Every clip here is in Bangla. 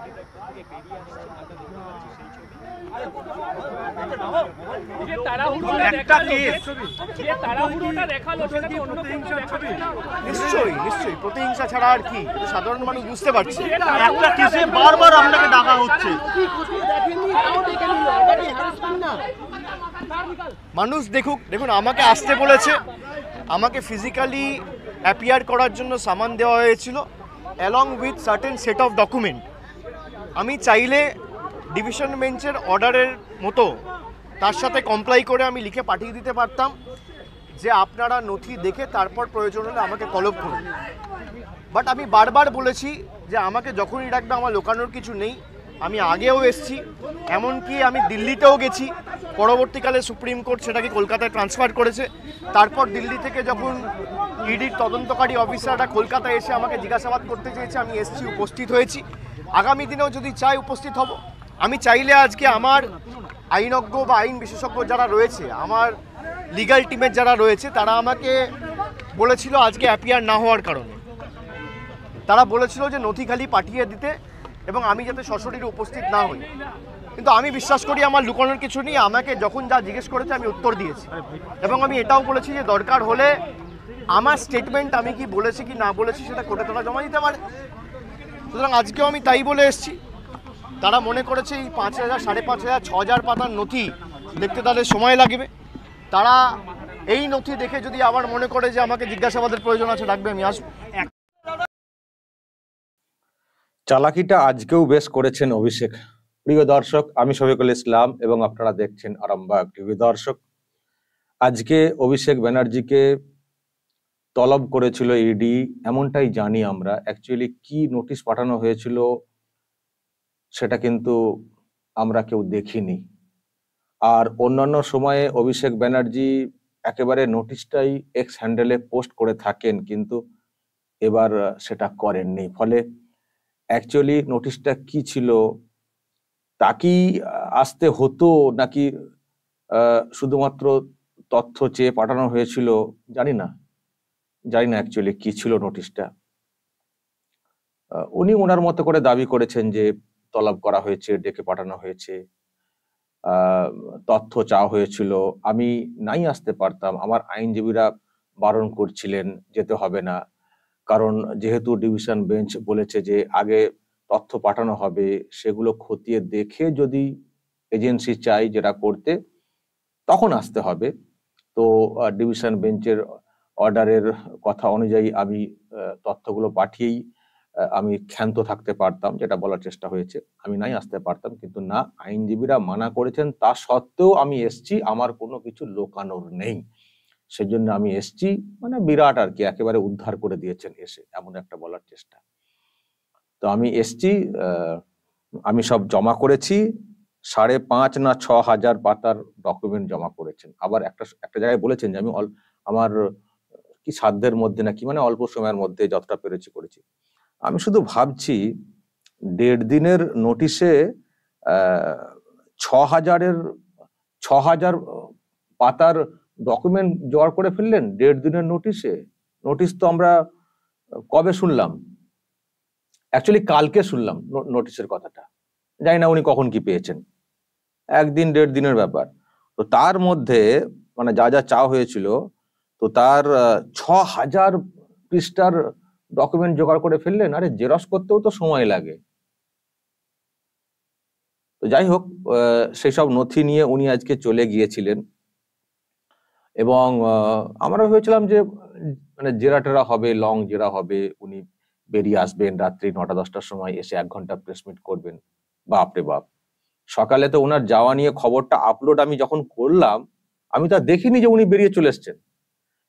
নিশ্চয়ই প্রতিহিংসা ছাড়া আর কি সাধারণ মানুষ বুঝতে বারবার আপনাকে মানুষ দেখুক দেখুন আমাকে আসতে বলেছে আমাকে ফিজিক্যালি অ্যাপিয়ার করার জন্য সামান দেওয়া হয়েছিল along with certain set of document আমি চাইলে ডিভিশন বেঞ্চের অর্ডারের মতো তার সাথে কমপ্লাই করে আমি লিখে পাঠিয়ে দিতে পারতাম যে আপনারা নথি দেখে তারপর প্রয়োজন হলে আমাকে কলব করুন বাট আমি বারবার বলেছি যে আমাকে যখনই ডাকবে আমার লোকানোর কিছু নেই আমি আগেও এসছি এমনকি আমি দিল্লিতেও গেছি পরবর্তীকালে সুপ্রিম কোর্ট সেটাকে কলকাতায় ট্রান্সফার করেছে তারপর দিল্লি থেকে যখন ইডির e তদন্তকারী অফিসাররা কলকাতায় এসে আমাকে জিজ্ঞাসাবাদ করতে চেয়েছে আমি এসছি উপস্থিত হয়েছি আগামী দিনেও যদি চাই উপস্থিত হব আমি চাইলে আজকে আমার আইনজ্ঞ বা আইন বিশেষজ্ঞ যারা রয়েছে আমার লিগাল টিমের যারা রয়েছে তারা আমাকে বলেছিল আজকে অ্যাপিয়ার না হওয়ার কারণে তারা বলেছিল যে নথি খালি পাঠিয়ে দিতে এবং আমি যাতে সশরীরে উপস্থিত না হই কিন্তু আমি বিশ্বাস করি আমার লুকানোর কিছু নেই আমাকে যখন যা জিজ্ঞেস করেছে আমি উত্তর দিয়েছি এবং আমি এটাও বলেছি যে দরকার হলে আমার স্টেটমেন্ট আমি কি বলেছি কি না বলেছি সেটা কোর্টে তোলা জমা দিতে পারে সুতরাং আজকেও আমি তাই বলে এসছি তারা মনে করেছে এই পাঁচ হাজার সাড়ে পাঁচ হাজার ছ হাজার পাতার নথি দেখতে তাদের সময় লাগবে তারা এই নথি দেখে যদি আবার মনে করে যে আমাকে জিজ্ঞাসাবাদের প্রয়োজন আছে ডাকবে আমি আসবো চালাকিটা আজকেও বেশ করেছেন অভিষেক প্রিয় দর্শক আমি সবিকুল ইসলাম এবং আপনারা দেখছেন আরামবাগ টিভি দর্শক আজকে অভিষেক ব্যানার্জিকে তলব করেছিল ইডি এমনটাই জানি আমরা অ্যাকচুয়ালি কি নোটিশ পাঠানো হয়েছিল সেটা কিন্তু আমরা কেউ দেখিনি আর অন্যান্য সময়ে অভিষেক ব্যানার্জি একেবারে নোটিশটাই এক্স হ্যান্ডেলে পোস্ট করে থাকেন কিন্তু এবার সেটা করেননি ফলে অ্যাকচুয়ালি নোটিশটা কি ছিল তাকেই আসতে হতো নাকি শুধুমাত্র তথ্য চেয়ে পাঠানো হয়েছিল জানি না জানি না অ্যাকচুয়ালি কি ছিল নোটিশটা উনি ওনার মতো করে দাবি করেছেন যে তলব করা হয়েছে ডেকে পাঠানো হয়েছে তথ্য চাওয়া হয়েছিল আমি নাই আসতে পারতাম আমার আইনজীবীরা বারণ করছিলেন যেতে হবে না কারণ যেহেতু ডিভিশন বেঞ্চ বলেছে যে আগে তথ্য পাঠানো হবে সেগুলো খতিয়ে দেখে যদি এজেন্সি চাই যেটা করতে তখন আসতে হবে তো ডিভিশন বেঞ্চের অর্ডারের কথা অনুযায়ী আমি তথ্যগুলো পাঠিয়েই আমি ক্ষান্ত থাকতে পারতাম যেটা বলার চেষ্টা হয়েছে আমি নাই আসতে পারতাম কিন্তু না আইনজীবীরা মানা করেছেন তা সত্ত্বেও আমি এসছি আমার কোনো কিছু লোকানোর নেই সেজন্য আমি এসছি মানে বিরাট আর কি একেবারে উদ্ধার করে দিয়েছেন এসে এমন একটা বলার চেষ্টা তো আমি এসছি আমি সব জমা করেছি সাড়ে পাঁচ না ছ হাজার পাতার ডকুমেন্ট জমা করেছেন আবার একটা একটা জায়গায় বলেছেন যে আমি আমার কি সাধ্যের মধ্যে নাকি মানে অল্প সময়ের মধ্যে যতটা পেরেছি করেছি আমি শুধু ভাবছি দেড় দিনের নোটিশে ছ হাজারের ছ হাজার পাতার ডকুমেন্ট জোগাড় করে ফেললেন দেড় দিনের নোটিশে নোটিশ তো আমরা কবে শুনলাম অ্যাকচুয়ালি কালকে শুনলাম নোটিশের কথাটা জানি না উনি কখন কি পেয়েছেন একদিন দেড় দিনের ব্যাপার তো তার মধ্যে মানে যা যা চা হয়েছিল তো তার ছ হাজার পৃষ্ঠার ডকুমেন্ট জোগাড় করে ফেললেন আরে জেরক্স করতেও তো সময় লাগে তো যাই হোক সেই সব নথি নিয়ে উনি আজকে চলে গিয়েছিলেন এবং আমরা ভেবেছিলাম যে মানে জেরা টেরা হবে লং জেরা হবে উনি বেরিয়ে আসবেন রাত্রি নটা দশটার সময় এসে এক ঘন্টা প্রেস মিট করবেন বাপরে বাপ সকালে তো ওনার যাওয়া নিয়ে খবরটা আপলোড আমি যখন করলাম আমি তা দেখিনি যে উনি বেরিয়ে চলে এসছেন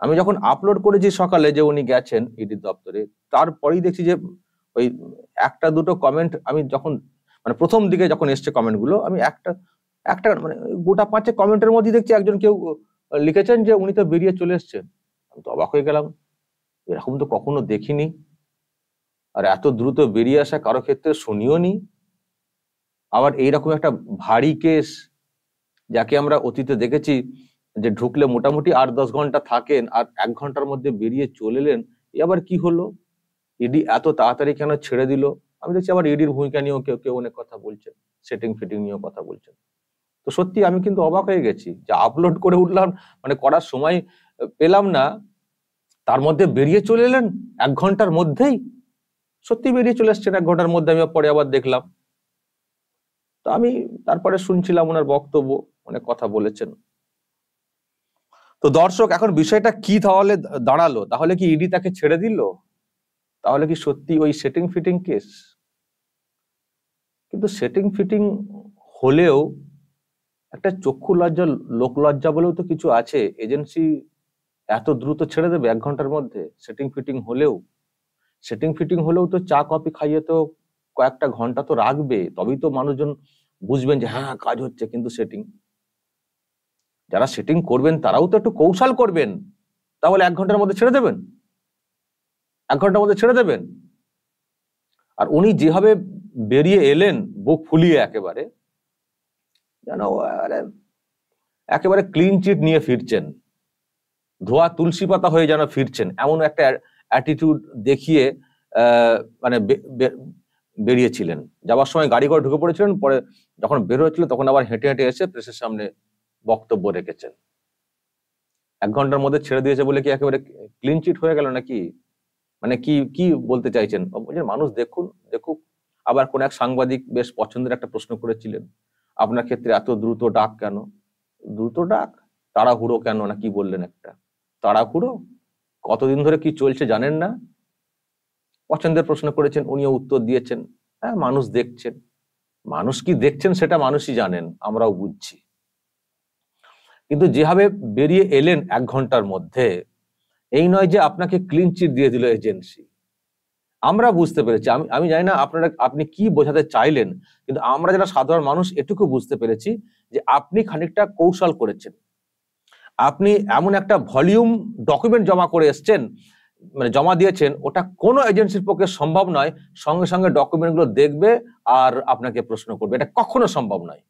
আমি যখন আপলোড করেছি সকালে যে উনি গেছেন ইডি e দপ্তরে তারপরেই দেখছি যে ওই একটা দুটো কমেন্ট আমি যখন মানে প্রথম দিকে যখন এসছে কমেন্টগুলো আমি একটা একটা মানে গোটা পাঁচে কমেন্টের মধ্যেই দেখছি একজন কেউ লিখেছেন যে উনি তো বেরিয়ে চলে এসছেন আমি তো অবাক হয়ে গেলাম এরকম তো কখনো দেখিনি আর এত দ্রুত বেরিয়ে আসা কারো ক্ষেত্রে শুনিও নি আবার এইরকম একটা ভারী কেস যাকে আমরা অতীতে দেখেছি যে ঢুকলে মোটামুটি আট দশ ঘন্টা থাকেন আর এক ঘন্টার মধ্যে বেরিয়ে চলে এলেন এ আবার কি হলো ইডি এত তাড়াতাড়ি কেন ছেড়ে দিল আমি দেখছি আবার ইডির ভূমিকা নিয়েও কেউ কেউ অনেক কথা বলছেন সেটিং ফিটিং নিয়েও কথা বলছেন তো সত্যি আমি কিন্তু অবাক হয়ে গেছি যে আপলোড করে উঠলাম মানে করার সময় পেলাম না তার মধ্যে বেরিয়ে চলে এলেন এক ঘন্টার মধ্যেই সত্যি বেরিয়ে চলে এসছেন এক ঘন্টার মধ্যে আমি পরে আবার দেখলাম তো আমি তারপরে শুনছিলাম ওনার বক্তব্য অনেক কথা বলেছেন তো দর্শক এখন বিষয়টা কি তাহলে দাঁড়ালো তাহলে কি ইডি তাকে ছেড়ে দিল তাহলে কি সত্যি ওই সেটিং ফিটিং কেস কিন্তু সেটিং ফিটিং হলেও একটা চক্ষু লজ্জা লোক লজ্জা বলেও তো কিছু আছে এজেন্সি এত দ্রুত ছেড়ে দেবে এক ঘন্টার মধ্যে সেটিং ফিটিং হলেও সেটিং ফিটিং হলেও তো চা কফি খাইয়ে তো কয়েকটা ঘন্টা তো রাখবে তবেই তো মানুষজন বুঝবেন যে হ্যাঁ কাজ হচ্ছে কিন্তু সেটিং যারা সেটিং করবেন তারাও তো একটু কৌশল করবেন তাহলে এক ঘন্টার মধ্যে ছেড়ে দেবেন এক ঘন্টার মধ্যে ছেড়ে দেবেন আর উনি যেভাবে বেরিয়ে এলেন বুক ফুলিয়ে একেবারে যেন একেবারে ক্লিন চিট নিয়ে ফিরছেন ধোয়া তুলসী পাতা হয়ে যেন ফিরছেন এমন একটা অ্যাটিটিউড দেখিয়ে মানে বেরিয়েছিলেন যাওয়ার সময় গাড়ি করে ঢুকে পড়েছিলেন পরে যখন বের হয়েছিল তখন আবার হেঁটে হেঁটে এসে প্রেসের সামনে বক্তব্য রেখেছেন এক ঘন্টার মধ্যে ছেড়ে দিয়েছে বলে কি একেবারে ক্লিন চিট হয়ে গেল নাকি মানে কি কি বলতে চাইছেন মানুষ দেখুন দেখুক আবার কোন এক সাংবাদিক বেশ পছন্দের একটা প্রশ্ন করেছিলেন আপনার ক্ষেত্রে এত দ্রুত ডাক কেন দ্রুত ডাক তাড়াহুড়ো কেন না কি বললেন একটা তাড়াহুড়ো কতদিন ধরে কি চলছে জানেন না পছন্দের প্রশ্ন করেছেন উনিও উত্তর দিয়েছেন হ্যাঁ মানুষ দেখছেন মানুষ কি দেখছেন সেটা মানুষই জানেন আমরাও বুঝছি কিন্তু যেভাবে বেরিয়ে এলেন এক ঘন্টার মধ্যে এই নয় যে আপনাকে ক্লিন চিট দিয়ে দিল এজেন্সি আমরা বুঝতে পেরেছি আমি আমি জানি না আপনারা আপনি কি বোঝাতে চাইলেন কিন্তু আমরা যারা সাধারণ মানুষ এটুকু বুঝতে পেরেছি যে আপনি খানিকটা কৌশল করেছেন আপনি এমন একটা ভলিউম ডকুমেন্ট জমা করে এসছেন মানে জমা দিয়েছেন ওটা কোনো এজেন্সির পক্ষে সম্ভব নয় সঙ্গে সঙ্গে ডকুমেন্টগুলো দেখবে আর আপনাকে প্রশ্ন করবে এটা কখনো সম্ভব নয়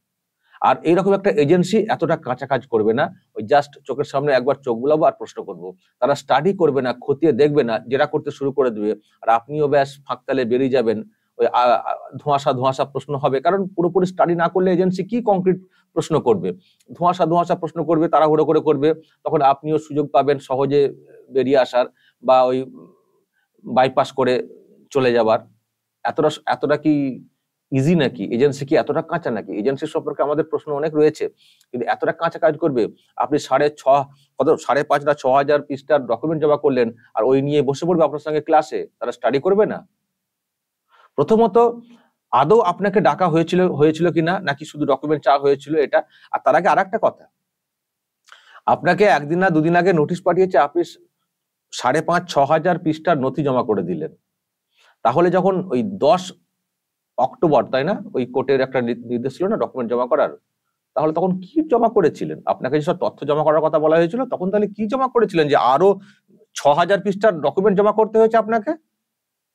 আর এইরকম একটা এজেন্সি এতটা কাঁচা কাজ করবে না ওই জাস্ট চোখের সামনে একবার চোখ বুলাবো আর প্রশ্ন করব তারা স্টাডি করবে না খতিয়ে দেখবে না যেটা করতে শুরু করে দেবে আর আপনিও ব্যাস ফাঁকতালে বেরিয়ে যাবেন ওই ধোঁয়াশা ধোঁয়াশা প্রশ্ন হবে কারণ পুরোপুরি স্টাডি না করলে এজেন্সি কি কংক্রিট প্রশ্ন করবে ধোঁয়াশা ধোঁয়াশা প্রশ্ন করবে তাড়াহুড়ো করে করবে তখন আপনিও সুযোগ পাবেন সহজে বেরিয়ে আসার বা ওই বাইপাস করে চলে যাবার এতটা এতটা কি ইজি নাকি এজেন্সি কি এতটা কাঁচা নাকি এজেন্সি সম্পর্কে আমাদের প্রশ্ন অনেক রয়েছে কিন্তু এতটা কাঁচা কাজ করবে আপনি সাড়ে ছ কত সাড়ে পাঁচ না ছ হাজার পিসটার ডকুমেন্ট জমা করলেন আর ওই নিয়ে বসে পড়বে আপনার সঙ্গে ক্লাসে তারা স্টাডি করবে না প্রথমত আদৌ আপনাকে ডাকা হয়েছিল হয়েছিল কিনা নাকি শুধু ডকুমেন্ট চাওয়া হয়েছিল এটা আর তার আগে আর একটা কথা আপনাকে একদিন না দুদিন আগে নোটিশ পাঠিয়েছে আপনি সাড়ে পাঁচ ছ হাজার পৃষ্ঠার নথি জমা করে দিলেন তাহলে যখন ওই দশ অক্টোবর তাই না ওই কোর্টের একটা নির্দেশ ছিল না ডকুমেন্ট জমা করার তাহলে তখন কি জমা করেছিলেন আপনাকে যেসব তথ্য জমা করার কথা বলা হয়েছিল তখন তাহলে কি জমা করেছিলেন যে আরো ছ হাজার পৃষ্ঠার ডকুমেন্ট জমা করতে হয়েছে আপনাকে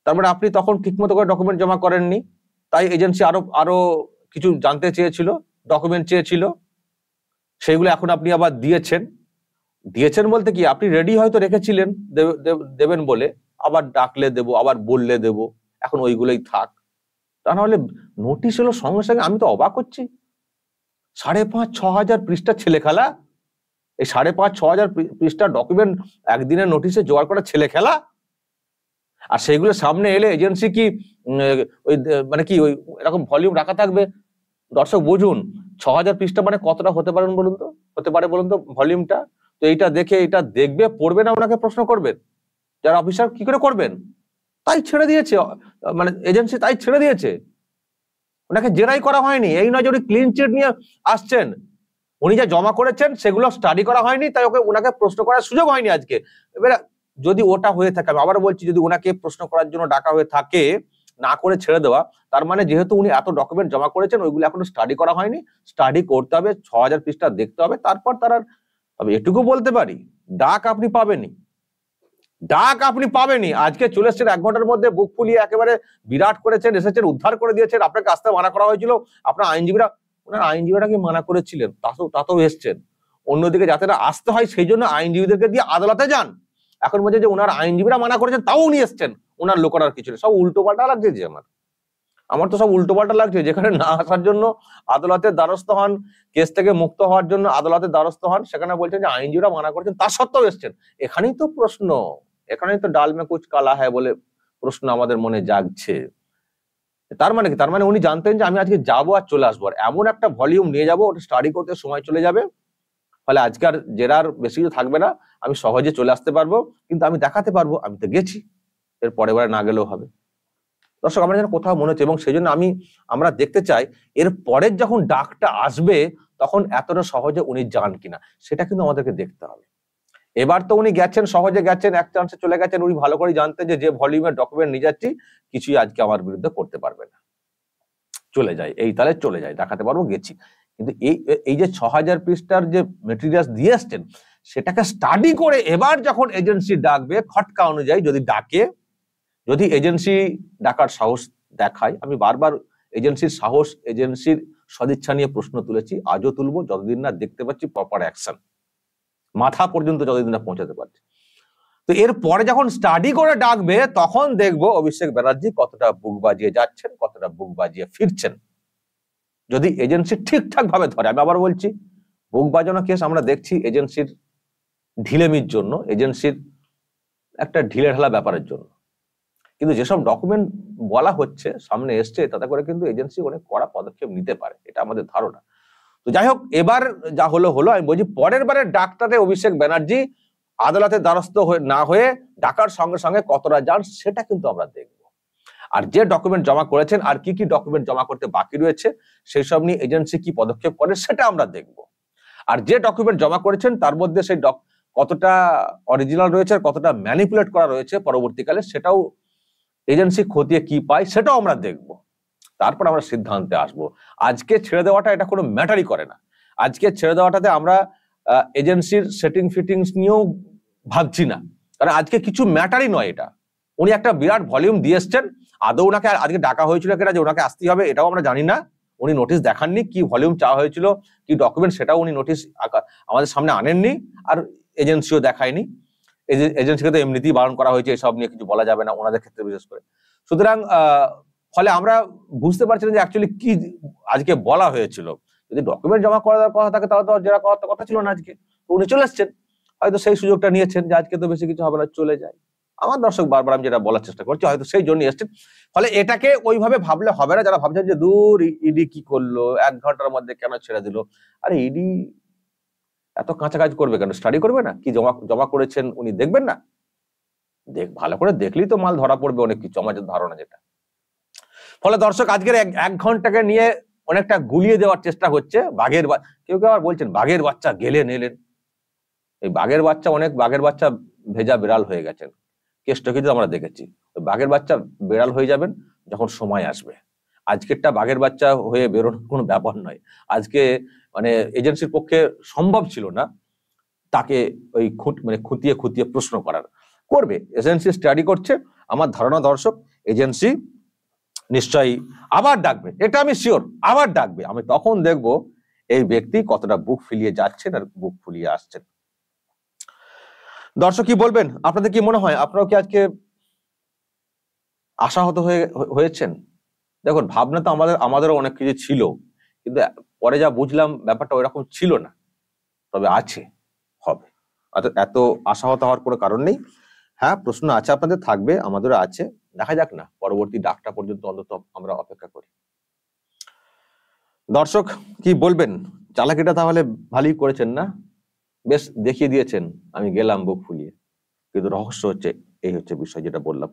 তার মানে আপনি তখন ঠিকমতো করে ডকুমেন্ট জমা করেননি তাই এজেন্সি আরো আরো কিছু জানতে চেয়েছিল ডকুমেন্ট চেয়েছিল সেইগুলো এখন আপনি আবার দিয়েছেন দিয়েছেন বলতে কি আপনি রেডি হয়তো রেখেছিলেন দেবেন বলে আবার ডাকলে দেব আবার বললে দেব এখন ওইগুলোই থাক তা নাহলে নোটিশ হলো সঙ্গে সঙ্গে আমি তো অবাক হচ্ছি সাড়ে পাঁচ ছ হাজার পৃষ্ঠা ছেলে খেলা এই সাড়ে পাঁচ ছ হাজার পৃষ্ঠা ডকুমেন্ট একদিনের নোটিশে জোগাড় করা ছেলে খেলা আর সেইগুলো সামনে এলে এজেন্সি কি ওই মানে কি ওই এরকম ভলিউম রাখা থাকবে দর্শক বুঝুন ছ হাজার পৃষ্ঠা মানে কতটা হতে পারেন বলুন তো হতে পারে বলুন তো ভলিউমটা তো এইটা দেখে এটা দেখবে পড়বে না ওনাকে প্রশ্ন করবেন যারা অফিসার কি করে করবেন তাই ছেড়ে দিয়েছে মানে এজেন্সি তাই ছেড়ে দিয়েছে ওনাকে জেরাই করা হয়নি এই নয় যে উনি ক্লিন চিট নিয়ে আসছেন উনি যা জমা করেছেন সেগুলো স্টাডি করা হয়নি তাই ওকে ওনাকে প্রশ্ন করার সুযোগ হয়নি আজকে এবার যদি ওটা হয়ে থাকে আমি আবার বলছি যদি ওনাকে প্রশ্ন করার জন্য ডাকা হয়ে থাকে না করে ছেড়ে দেওয়া তার মানে যেহেতু উনি এত ডকুমেন্ট জমা করেছেন ওইগুলো এখনো স্টাডি করা হয়নি স্টাডি করতে হবে ছ হাজার পৃষ্ঠা দেখতে হবে তারপর তার আর এটুকু বলতে পারি ডাক আপনি পাবেনি ডাক আপনি পাবেনি আজকে চলে এসছেন এক ঘন্টার মধ্যে বুক ফুলিয়ে একেবারে বিরাট করেছেন এসেছেন উদ্ধার করে দিয়েছেন আপনাকে আসতে মানা করা হয়েছিল আপনার আইনজীবীরা ওনার আইনজীবীরা কি মানা করেছিলেন তাতেও তাতেও এসছেন অন্যদিকে যাতে না আসতে হয় সেই জন্য আইনজীবীদেরকে দিয়ে আদালতে যান এখন বলছে যে ওনার আইনজীবীরা মানা করেছেন তাও উনি এসছেন ওনার আর কিছু সব উল্টো পাল্টা লাগছে যে আমার আমার তো সব উল্টো পাল্টা লাগছে যেখানে না আসার জন্য আদালতের দ্বারস্থ হন কেস থেকে মুক্ত হওয়ার জন্য আদালতের দ্বারস্থ হন সেখানে বলছেন যে আইনজীবীরা মানা করেছেন তা সত্ত্বেও এসছেন এখানেই তো প্রশ্ন এখানে তো ডাল কুচ কালা হ্যাঁ বলে প্রশ্ন আমাদের মনে জাগছে তার মানে কি তার মানে উনি জানতেন যে আমি আজকে যাবো আর চলে আসবো এমন একটা ভলিউম নিয়ে যাবো ওটা স্টাডি করতে সময় চলে যাবে ফলে আজকার জেরার বেশি কিছু থাকবে না আমি সহজে চলে আসতে পারবো কিন্তু আমি দেখাতে পারবো আমি তো গেছি এর পরের বারে না গেলেও হবে দর্শক আমার যেন কোথাও মনে হচ্ছে এবং সেই জন্য আমি আমরা দেখতে চাই এর পরের যখন ডাকটা আসবে তখন এতটা সহজে উনি যান কিনা সেটা কিন্তু আমাদেরকে দেখতে হবে এবার তো উনি গেছেন সহজে গেছেন এক চান্সে চলে গেছেন উনি ভালো করে জানতে যে যে ভলিউমের ডকুমেন্ট নিয়ে যাচ্ছি কিছুই আজকে আমার বিরুদ্ধে করতে পারবে না চলে যায় এই তাহলে চলে যায় দেখাতে পারবো গেছি কিন্তু এই এই যে ছ হাজার পৃষ্ঠার যে মেটেরিয়াল দিয়ে আসছেন সেটাকে স্টাডি করে এবার যখন এজেন্সি ডাকবে খটকা অনুযায়ী যদি ডাকে যদি এজেন্সি ডাকার সাহস দেখায় আমি বারবার এজেন্সির সাহস এজেন্সির সদিচ্ছা নিয়ে প্রশ্ন তুলেছি আজও তুলবো যতদিন না দেখতে পাচ্ছি প্রপার অ্যাকশন মাথা পর্যন্ত যতদিন না পৌঁছাতে পারছে তো এরপরে যখন স্টাডি করে ডাকবে তখন দেখব অভিষেক ব্যানার্জি কতটা বুক বাজিয়ে যাচ্ছেন কতটা বুক বাজিয়ে ফিরছেন যদি এজেন্সি ঠিকঠাক ভাবে ধরে আমি আবার বলছি বুক বাজানো কেস আমরা দেখছি এজেন্সির ঢিলেমির জন্য এজেন্সির একটা ঢিলে ঢালা ব্যাপারের জন্য কিন্তু যেসব ডকুমেন্ট বলা হচ্ছে সামনে এসছে তাতে করে কিন্তু এজেন্সি অনেক কড়া পদক্ষেপ নিতে পারে এটা আমাদের ধারণা তো যাই হোক এবার যা হলো হলো আমি বলছি পরের বারে ডাক্তারে অভিষেক ব্যানার্জি আদালতের দ্বারস্থ না হয়ে ডাকার সঙ্গে সঙ্গে কতটা যান সেটা কিন্তু আমরা দেখব আর যে ডকুমেন্ট জমা করেছেন আর কি কি ডকুমেন্ট জমা করতে বাকি রয়েছে সেই সব নিয়ে এজেন্সি কি পদক্ষেপ করে সেটা আমরা দেখব আর যে ডকুমেন্ট জমা করেছেন তার মধ্যে সেই কতটা অরিজিনাল রয়েছে আর কতটা ম্যানিপুলেট করা রয়েছে পরবর্তীকালে সেটাও এজেন্সি খতিয়ে কি পায় সেটাও আমরা দেখবো তারপর আমরা সিদ্ধান্তে আসব আজকে ছেড়ে দেওয়াটা এটা কোনো ম্যাটারই করে না আজকে ছেড়ে দেওয়াটাতে আমরা এজেন্সির সেটিং ফিটিংস নিয়েও ভাবছি না কারণ আজকে কিছু ম্যাটারই নয় এটা উনি একটা বিরাট ভলিউম দিয়ে এসছেন আদৌ ওনাকে আজকে ডাকা হয়েছিল কিনা যে ওনাকে আসতেই হবে এটাও আমরা জানি না উনি নোটিশ দেখাননি কি ভলিউম চাওয়া হয়েছিল কি ডকুমেন্ট সেটাও উনি নোটিশ আমাদের সামনে আনেননি আর এজেন্সিও দেখায়নি এজেন্সিকে তো এমনিতেই বারণ করা হয়েছে এসব নিয়ে কিছু বলা যাবে না ওনাদের ক্ষেত্রে বিশেষ করে সুতরাং ফলে আমরা বুঝতে পারছিলাম যে অ্যাকচুয়ালি কি আজকে বলা হয়েছিল যদি ডকুমেন্ট জমা করার কথা থাকে তাহলে তো জেরা করার কথা ছিল না আজকে উনি চলে এসছেন হয়তো সেই সুযোগটা নিয়েছেন যে আজকে তো বেশি কিছু হবে না চলে যায় আমার দর্শক বারবার আমি যেটা বলার চেষ্টা করছি হয়তো সেই জন্য এসছেন ফলে এটাকে ওইভাবে ভাবলে হবে না যারা ভাবছেন যে দূর ইডি e কি করলো এক ঘন্টার মধ্যে কেন ছেড়ে দিল আরে ইডি e এত কাঁচা কাজ করবে কেন স্টাডি করবে না কি জমা জমা করেছেন উনি দেখবেন না দেখ ভালো করে দেখলেই তো মাল ধরা পড়বে অনেক কিছু আমার ধারণা যেটা ফলে দর্শক আজকের এক ঘন্টাকে নিয়ে অনেকটা গুলিয়ে দেওয়ার চেষ্টা হচ্ছে বাঘের কেউ কেউ আবার বলছেন বাঘের বাচ্চা গেলে নেলেন এই বাঘের বাচ্চা অনেক বাঘের বাচ্চা ভেজা বিড়াল হয়ে গেছেন কেসটা কিন্তু আমরা দেখেছি বাঘের বাচ্চা বিড়াল হয়ে যাবেন যখন সময় আসবে আজকেরটা বাঘের বাচ্চা হয়ে বেরোনোর কোনো ব্যাপার নয় আজকে মানে এজেন্সির পক্ষে সম্ভব ছিল না তাকে ওই খুঁট মানে খুঁতিয়ে খুঁতিয়ে প্রশ্ন করার করবে এজেন্সি স্টাডি করছে আমার ধারণা দর্শক এজেন্সি নিশ্চয়ই আবার ডাকবে এটা আমি শিওর আবার ডাকবে আমি তখন দেখব এই ব্যক্তি কতটা বুক ফিলিয়ে যাচ্ছেন আর বুক ফুলিয়ে আসছেন দর্শক কি বলবেন আপনাদের কি মনে হয় আপনারা কি আজকে আশাহত হয়ে হয়েছেন দেখুন ভাবনা তো আমাদের আমাদেরও অনেক কিছু ছিল কিন্তু পরে যা বুঝলাম ব্যাপারটা ওইরকম ছিল না তবে আছে হবে এত আশাহত হওয়ার কোনো কারণ নেই হ্যাঁ প্রশ্ন আছে আপনাদের থাকবে আমাদেরও আছে দেখা যাক না পরবর্তী ডাকটা পর্যন্ত অন্তত আমরা অপেক্ষা করি দর্শক কি বলবেন চালাকিটা তাহলে ভালোই করেছেন না বেশ দেখিয়ে দিয়েছেন আমি গেলাম বুক ফুলিয়ে কিন্তু রহস্য হচ্ছে এই হচ্ছে বিষয় যেটা বললাম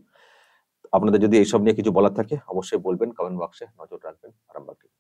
আপনাদের যদি এইসব নিয়ে কিছু বলার থাকে অবশ্যই বলবেন কমেন্ট বক্সে নজর রাখবেন আরামবাগ